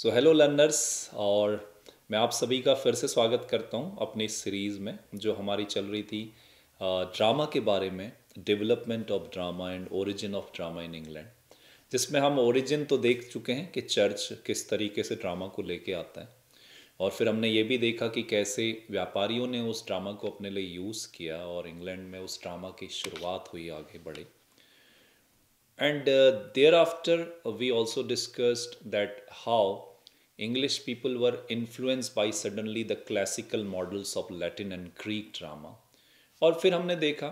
So hello learners और मैं आप सभी का फिर से स्वागत करता हूँ अपनी सीरीज़ में जो हमारी चल रही थी ड्रामा के बारे में development of drama and origin of drama in England जिसमें हम ओरिजिन तो देख चुके हैं कि चर्च किस तरीके से ड्रामा को लेके आता है और फिर हमने ये भी देखा कि कैसे व्यापारियों ने उस ड्रामा को अपने लिए यूज़ किया और इंग्लैंड में उस ड्रामा की शुरुआत हुई आगे बढ़े and thereafter we also discussed that how English people were influenced by suddenly the classical models of Latin and Greek drama. और फिर हमने देखा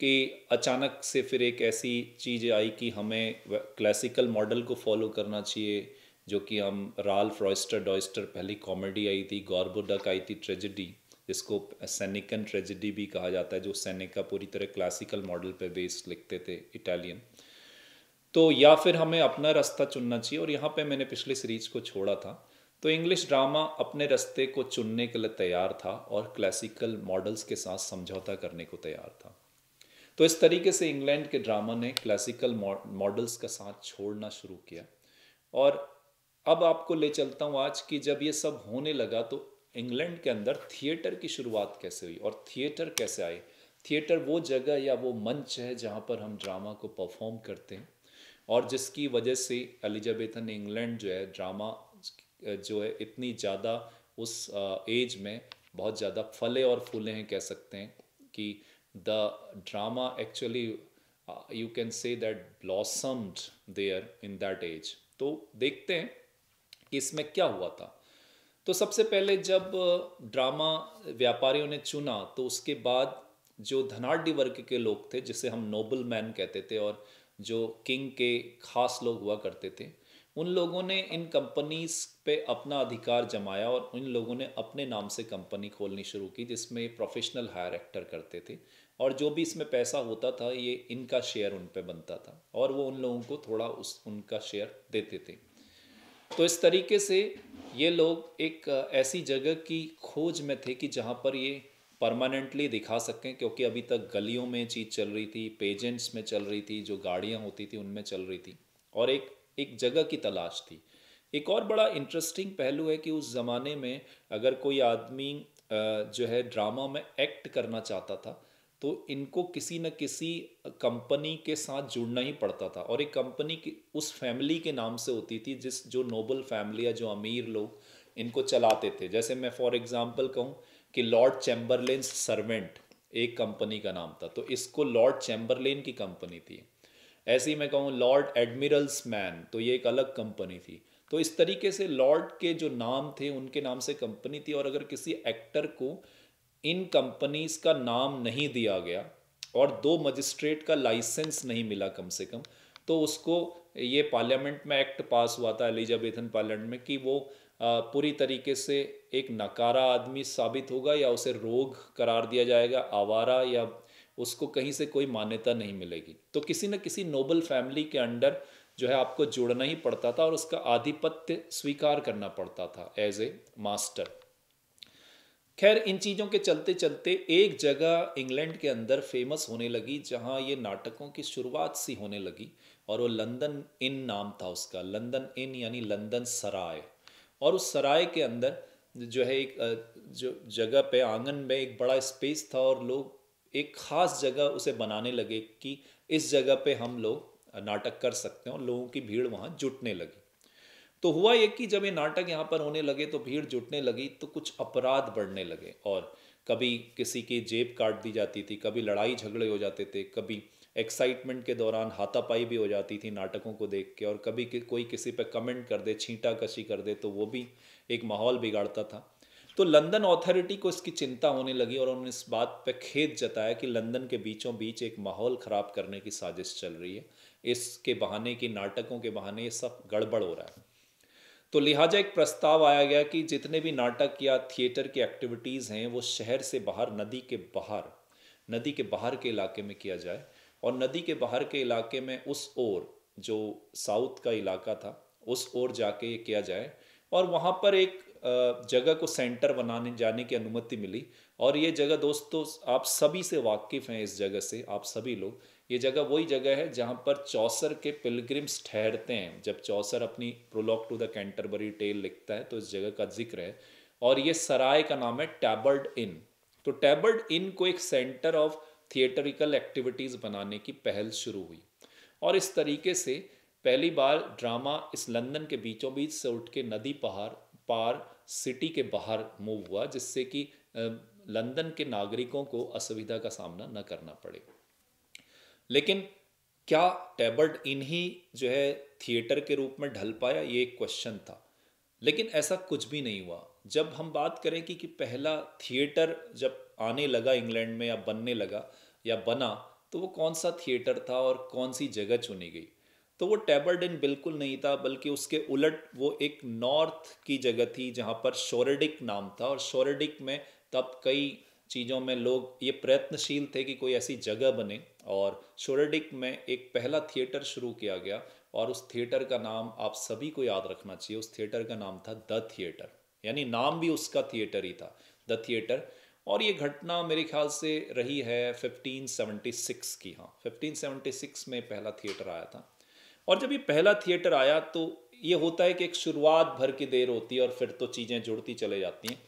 कि अचानक से फिर एक ऐसी चीज़ आई कि हमें क्लासिकल मॉडल को फॉलो करना चाहिए जो कि हम राल फ्रॉइस्टर डॉइस्टर पहली कॉमेडी आई थी गौरबुडक आई थी ट्रेजिडी जिसको सैनिकन ट्रेजिडी भी कहा जाता है जो सैनिका पूरी तरह क्लासिकल मॉडल पर बेस्ड लिखते थे इटालियन तो या फिर हमें अपना रास्ता चुनना चाहिए और यहाँ पे मैंने पिछले सीरीज को छोड़ा था तो इंग्लिश ड्रामा अपने रास्ते को चुनने के लिए तैयार था और क्लासिकल मॉडल्स के साथ समझौता करने को तैयार था तो इस तरीके से इंग्लैंड के ड्रामा ने क्लासिकल मॉडल्स का साथ छोड़ना शुरू किया और अब आपको ले चलता हूँ आज कि जब ये सब होने लगा तो इंग्लैंड के अंदर थिएटर की शुरुआत कैसे हुई और थिएटर कैसे आए थिएटर वो जगह या वो मंच है जहाँ पर हम ड्रामा को परफॉर्म करते हैं और जिसकी वजह से एलिजाबेथन इंग्लैंड जो है ड्रामा जो है इतनी ज़्यादा उस एज में बहुत ज़्यादा फले और फूले हैं कह सकते हैं कि the drama actually you can say that blossomed there in that age तो देखते हैं कि इसमें क्या हुआ था तो सबसे पहले जब ड्रामा व्यापारियों ने चुना तो उसके बाद जो धनाढ़ वर्ग के लोग थे जिसे हम नोबल मैन कहते थे और जो किंग के खास लोग हुआ करते थे उन लोगों ने इन कंपनीज पे अपना अधिकार जमाया और उन लोगों ने अपने नाम से कंपनी खोलनी शुरू की जिसमें प्रोफेशनल हायर एक्टर करते थे और जो भी इसमें पैसा होता था ये इनका शेयर उन पर बनता था और वो उन लोगों को थोड़ा उस उनका शेयर देते थे तो इस तरीके से ये लोग एक ऐसी जगह की खोज में थे कि जहाँ पर ये परमानेंटली दिखा सकें क्योंकि अभी तक गलियों में चीज़ चल रही थी पेजेंट्स में चल रही थी जो गाड़ियाँ होती थी उनमें चल रही थी और एक एक जगह की तलाश थी एक और बड़ा इंटरेस्टिंग पहलू है कि उस ज़माने में अगर कोई आदमी जो है ड्रामा में एक्ट करना चाहता था तो इनको किसी न किसी कंपनी के साथ जुड़ना ही पड़ता था और एक कंपनी की उस फैमिली के नाम से होती थी जिस जो नोबल फैमिली या जो अमीर लोग इनको चलाते थे जैसे मैं फॉर एग्ज़ाम्पल कहूँ कि लॉर्ड चैम्बरलेन सर्वेंट एक कंपनी का नाम था तो इसको लॉर्ड चैम्बरलेन की कंपनी थी ऐसे ही मैं कहूँ लॉर्ड एडमिरल्स मैन तो ये एक अलग कंपनी थी तो इस तरीके से लॉर्ड के जो नाम थे उनके नाम से कंपनी थी और अगर किसी एक्टर को इन कंपनीज का नाम नहीं दिया गया और दो मजिस्ट्रेट का लाइसेंस नहीं मिला कम से कम तो उसको ये पार्लियामेंट में एक्ट पास हुआ था एलिजाबेथन पार्लियामेंट में कि वो पूरी तरीके से एक नकारा आदमी साबित होगा या उसे रोग करार दिया जाएगा आवारा या उसको कहीं से कोई मान्यता नहीं मिलेगी तो किसी न किसी नोबल फैमिली के अंडर जो है आपको जुड़ना ही पड़ता था और उसका आधिपत्य स्वीकार करना पड़ता था एज ए मास्टर खैर इन चीज़ों के चलते चलते एक जगह इंग्लैंड के अंदर फेमस होने लगी जहाँ ये नाटकों की शुरुआत सी होने लगी और वो लंदन इन नाम था उसका लंदन इन यानी लंदन सराय और उस सराय के अंदर जो है एक जो जगह पे आंगन में एक बड़ा स्पेस था और लोग एक ख़ास जगह उसे बनाने लगे कि इस जगह पे हम लोग नाटक कर सकते हैं और लोगों की भीड़ वहाँ जुटने लगी तो हुआ ये कि जब ये नाटक यहाँ पर होने लगे तो भीड़ जुटने लगी तो कुछ अपराध बढ़ने लगे और कभी किसी की जेब काट दी जाती थी कभी लड़ाई झगड़े हो जाते थे कभी एक्साइटमेंट के दौरान हाथापाई भी हो जाती थी नाटकों को देख के और कभी कि, कोई किसी पर कमेंट कर दे छींटा कशी कर दे तो वो भी एक माहौल बिगाड़ता था तो लंदन अथॉरिटी को इसकी चिंता होने लगी और उन्होंने इस बात पर खेद जताया कि लंदन के बीचों बीच एक माहौल ख़राब करने की साजिश चल रही है इसके बहाने की नाटकों के बहाने ये सब गड़बड़ हो रहा है तो लिहाजा एक प्रस्ताव आया गया कि जितने भी नाटक या थिएटर की एक्टिविटीज़ हैं वो शहर से बाहर नदी के बाहर नदी के बाहर के इलाके में किया जाए और नदी के बाहर के इलाके में उस ओर जो साउथ का इलाका था उस ओर जाके ये किया जाए और वहाँ पर एक जगह को सेंटर बनाने जाने की अनुमति मिली और ये जगह दोस्तों आप सभी से वाकिफ़ हैं इस जगह से आप सभी लोग ये जगह वही जगह है जहाँ पर चौसर के पिलग्रिम्स ठहरते हैं जब चौसर अपनी prologue to the Canterbury tale लिखता है तो इस जगह का जिक्र है और ये सराय का नाम है टैबर्ड इन तो टैबर्ड इन को एक सेंटर ऑफ थिएटरिकल एक्टिविटीज़ बनाने की पहल शुरू हुई और इस तरीके से पहली बार ड्रामा इस लंदन के बीचों बीच से उठ के नदी पहाड़ पार सिटी के बाहर मूव हुआ जिससे कि लंदन के नागरिकों को असुविधा का सामना न करना पड़े लेकिन क्या टेबर्ट इन्हीं जो है थिएटर के रूप में ढल पाया ये एक क्वेश्चन था लेकिन ऐसा कुछ भी नहीं हुआ जब हम बात करें कि, कि पहला थिएटर जब आने लगा इंग्लैंड में या बनने लगा या बना तो वो कौन सा थिएटर था और कौन सी जगह चुनी गई तो वो टेबरडेन बिल्कुल नहीं था बल्कि उसके उलट वो एक नॉर्थ की जगह थी जहाँ पर शोरेडिक नाम था और शोरेडिक में तब कई चीज़ों में लोग ये प्रयत्नशील थे कि कोई ऐसी जगह बने और शोरेडिक में एक पहला थिएटर शुरू किया गया और उस थिएटर का नाम आप सभी को याद रखना चाहिए उस थिएटर का नाम था द थिएटर यानी नाम भी उसका थिएटर ही था द थिएटर और ये घटना मेरे ख्याल से रही है 1576 की हाँ 1576 में पहला थिएटर आया था और जब ये पहला थिएटर आया तो ये होता है कि एक शुरुआत भर की देर होती है और फिर तो चीज़ें जुड़ती चले जाती हैं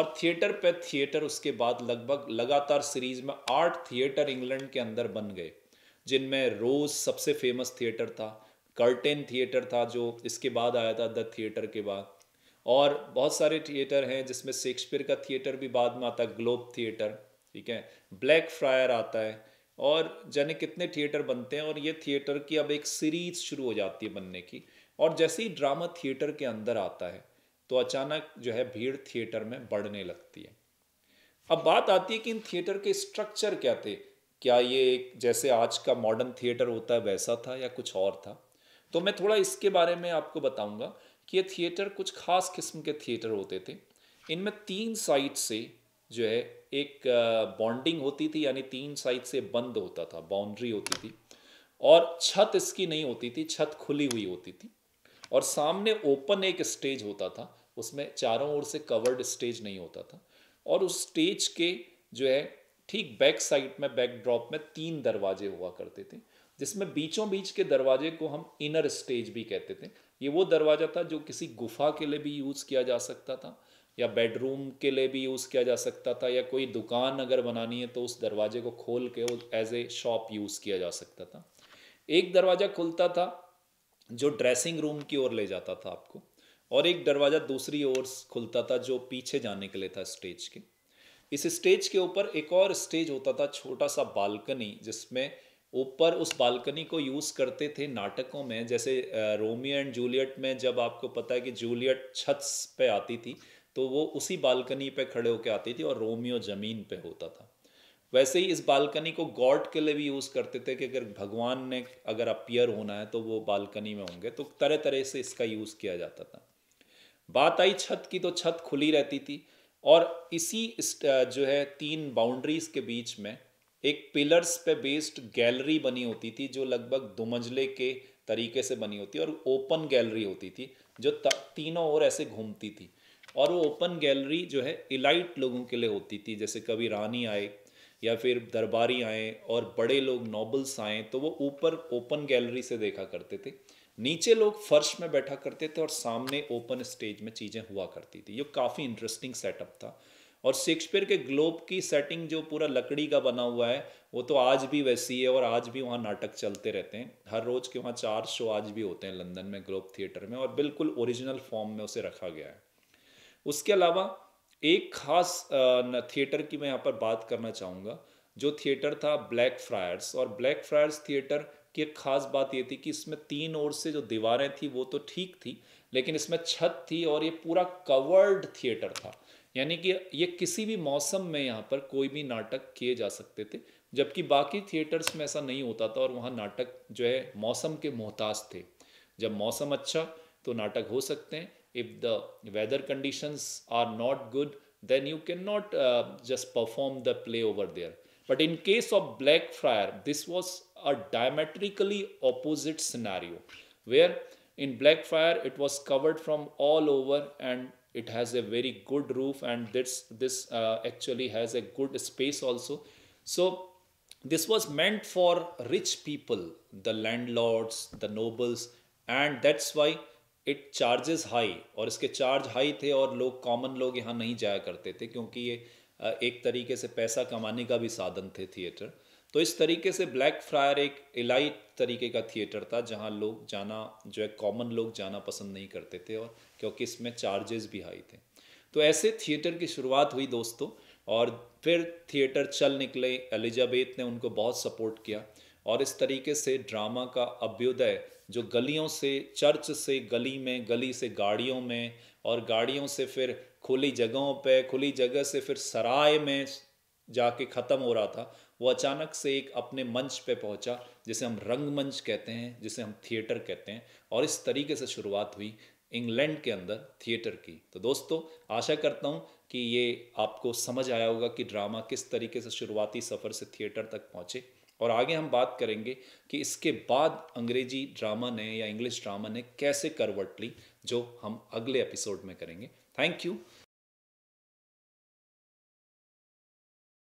और थिएटर पे थिएटर उसके बाद लगभग लगातार सीरीज में आठ थिएटर इंग्लैंड के अंदर बन गए जिनमें रोज सबसे फेमस थिएटर था कर्टेन थिएटर था जो इसके बाद आया था द थिएटर के बाद और बहुत सारे थिएटर हैं जिसमें शेक्सपियर का थिएटर भी बाद में आता है ग्लोब थिएटर ठीक है ब्लैक फ्रायर आता है और जाने कितने थिएटर बनते हैं और ये थिएटर की अब एक सीरीज शुरू हो जाती है बनने की और जैसे ही ड्रामा थिएटर के अंदर आता है तो अचानक जो है भीड़ थिएटर में बढ़ने लगती है अब बात आती है कि इन थिएटर के स्ट्रक्चर क्या थे क्या ये एक जैसे आज का मॉडर्न थिएटर होता है वैसा था या कुछ और था तो मैं थोड़ा इसके बारे में आपको बताऊंगा कि ये थिएटर कुछ ख़ास किस्म के थिएटर होते थे इनमें तीन साइड से जो है एक बॉन्डिंग होती थी यानी तीन साइड से बंद होता था बाउंड्री होती थी और छत इसकी नहीं होती थी छत खुली हुई होती थी और सामने ओपन एक स्टेज होता था उसमें चारों ओर से कवर्ड स्टेज नहीं होता था और उस स्टेज के जो है ठीक बैक साइड में बैकड्रॉप में तीन दरवाजे हुआ करते थे जिसमें बीचों बीच के दरवाजे को हम इनर स्टेज भी कहते थे ये वो दरवाज़ा था जो किसी गुफा के लिए भी यूज़ किया जा सकता था या बेडरूम के लिए भी यूज़ किया जा सकता था या कोई दुकान अगर बनानी है तो उस दरवाजे को खोल के एज ए शॉप यूज़ किया जा सकता था एक दरवाज़ा खुलता था जो ड्रेसिंग रूम की ओर ले जाता था आपको और एक दरवाज़ा दूसरी ओर खुलता था जो पीछे जाने के लिए था स्टेज के इस स्टेज के ऊपर एक और स्टेज होता था छोटा सा बालकनी जिसमें ऊपर उस बालकनी को यूज़ करते थे नाटकों में जैसे रोमियो एंड जूलियट में जब आपको पता है कि जूलियट छत पे आती थी तो वो उसी बालकनी पे खड़े होकर आती थी और रोमियो ज़मीन पे होता था वैसे ही इस बालकनी को गॉड के लिए भी यूज़ करते थे कि अगर भगवान ने अगर अपियर होना है तो वो बालकनी में होंगे तो तरह तरह से इसका यूज़ किया जाता था बात आई छत की तो छत खुली रहती थी और इसी जो है तीन बाउंड्रीज के बीच में एक पिलर्स पे बेस्ड गैलरी बनी होती थी जो लगभग दो मंजिले के तरीके से बनी होती और ओपन गैलरी होती थी जो तीनों ओर ऐसे घूमती थी और वो ओपन गैलरी जो है इलाइट लोगों के लिए होती थी जैसे कभी रानी आए या फिर दरबारी आए और बड़े लोग नॉबल्स आए तो वो ऊपर ओपन गैलरी से देखा करते थे नीचे लोग फर्श में बैठा करते थे और सामने ओपन स्टेज में चीज़ें हुआ करती थी ये काफ़ी इंटरेस्टिंग सेटअप था और शेक्सपियर के ग्लोब की सेटिंग जो पूरा लकड़ी का बना हुआ है वो तो आज भी वैसी है और आज भी वहाँ नाटक चलते रहते हैं हर रोज़ के वहाँ चार शो आज भी होते हैं लंदन में ग्लोब थिएटर में और बिल्कुल ओरिजिनल फॉर्म में उसे रखा गया है उसके अलावा एक खास थिएटर की मैं यहाँ पर बात करना चाहूँगा जो थिएटर था ब्लैक फ्रायर्स और ब्लैक फ्रायर्स थिएटर की एक खास बात ये थी कि इसमें तीन ओर से जो दीवारें थी वो तो ठीक थी लेकिन इसमें छत थी और ये पूरा कवर्ड थिएटर था यानी कि ये किसी भी मौसम में यहाँ पर कोई भी नाटक किए जा सकते थे जबकि बाकी थिएटर्स में ऐसा नहीं होता था और वहाँ नाटक जो है मौसम के मोहताज थे जब मौसम अच्छा तो नाटक हो सकते हैं if the weather conditions are not good then you can not just perform the play over there but in case of Blackfriar this was a opposite opposite where in Blackfriar it was covered from all over and it has a very good roof and this this uh, actually has a good space also so this was meant for rich people the landlords the nobles and that's why it charges high और इसके charge high थे और लोग common लोग यहाँ नहीं जाया करते थे क्योंकि ये एक तरीके से पैसा कमाने का भी साधन थे थिएटर तो इस तरीके से ब्लैक फ्रायर एक इलाइट तरीके का थिएटर था जहाँ लोग जाना जो है कॉमन लोग जाना पसंद नहीं करते थे और क्योंकि इसमें चार्जेस भी हाई थे तो ऐसे थिएटर की शुरुआत हुई दोस्तों और फिर थिएटर चल निकले एलिजाबेथ ने उनको बहुत सपोर्ट किया और इस तरीके से ड्रामा का अभ्युदय जो गलियों से चर्च से गली में गली से गाड़ियों में और गाड़ियों से फिर खुली जगहों पे खुली जगह से फिर सराय में जाके ख़त्म हो रहा था वो अचानक से एक अपने मंच पे पहुंचा जिसे हम रंगमंच कहते हैं जिसे हम थिएटर कहते हैं और इस तरीके से शुरुआत हुई इंग्लैंड के अंदर थिएटर की तो दोस्तों आशा करता हूँ कि ये आपको समझ आया होगा कि ड्रामा किस तरीके से शुरुआती सफ़र से थिएटर तक पहुँचे और आगे हम बात करेंगे कि इसके बाद अंग्रेजी ड्रामा ने या इंग्लिश ड्रामा ने कैसे करवट ली जो हम अगले एपिसोड में करेंगे थैंक यू